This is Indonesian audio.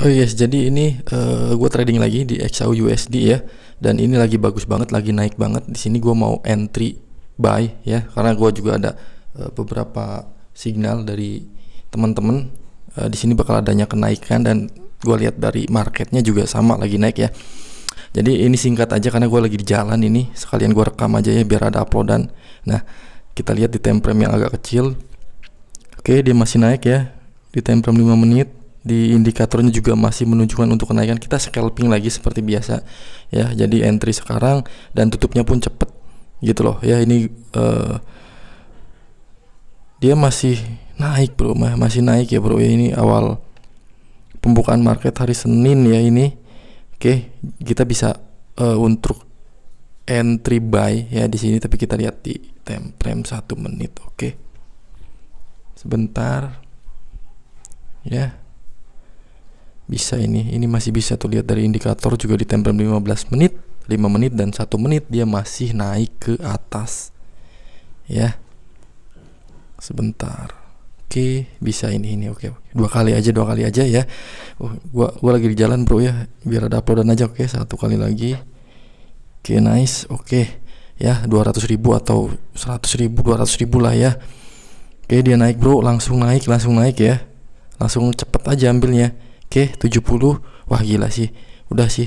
Oh yes, jadi ini uh, eh, gue trading lagi di XAU USD ya, dan ini lagi bagus banget, lagi naik banget. Di sini gue mau entry buy ya, karena gue juga ada uh, beberapa signal dari teman-teman. Uh, di sini bakal adanya kenaikan dan gue lihat dari marketnya juga sama lagi naik ya. Jadi ini singkat aja karena gue lagi di jalan ini, sekalian gue rekam aja ya biar ada uploadan. Nah, kita lihat di time frame yang agak kecil. Oke, dia masih naik ya di time frame 5 menit di indikatornya juga masih menunjukkan untuk kenaikan kita scalping lagi seperti biasa ya jadi entry sekarang dan tutupnya pun cepet gitu loh ya ini uh, dia masih naik bro masih naik ya bro ini awal pembukaan market hari Senin ya ini oke kita bisa uh, untuk entry buy ya di sini tapi kita lihat di time frame satu menit oke sebentar ya yeah bisa ini ini masih bisa tuh lihat dari indikator juga di tempel 15 menit 5 menit dan satu menit dia masih naik ke atas ya sebentar oke bisa ini ini oke dua kali aja dua kali aja ya oh, gua gua lagi di jalan bro ya biar ada uploadan aja oke satu kali lagi oke nice oke ya ratus ribu atau seratus ribu ratus ribu lah ya oke dia naik bro langsung naik langsung naik ya langsung cepet aja ambilnya Oke, okay, 70. Wah, gila sih. Udah sih,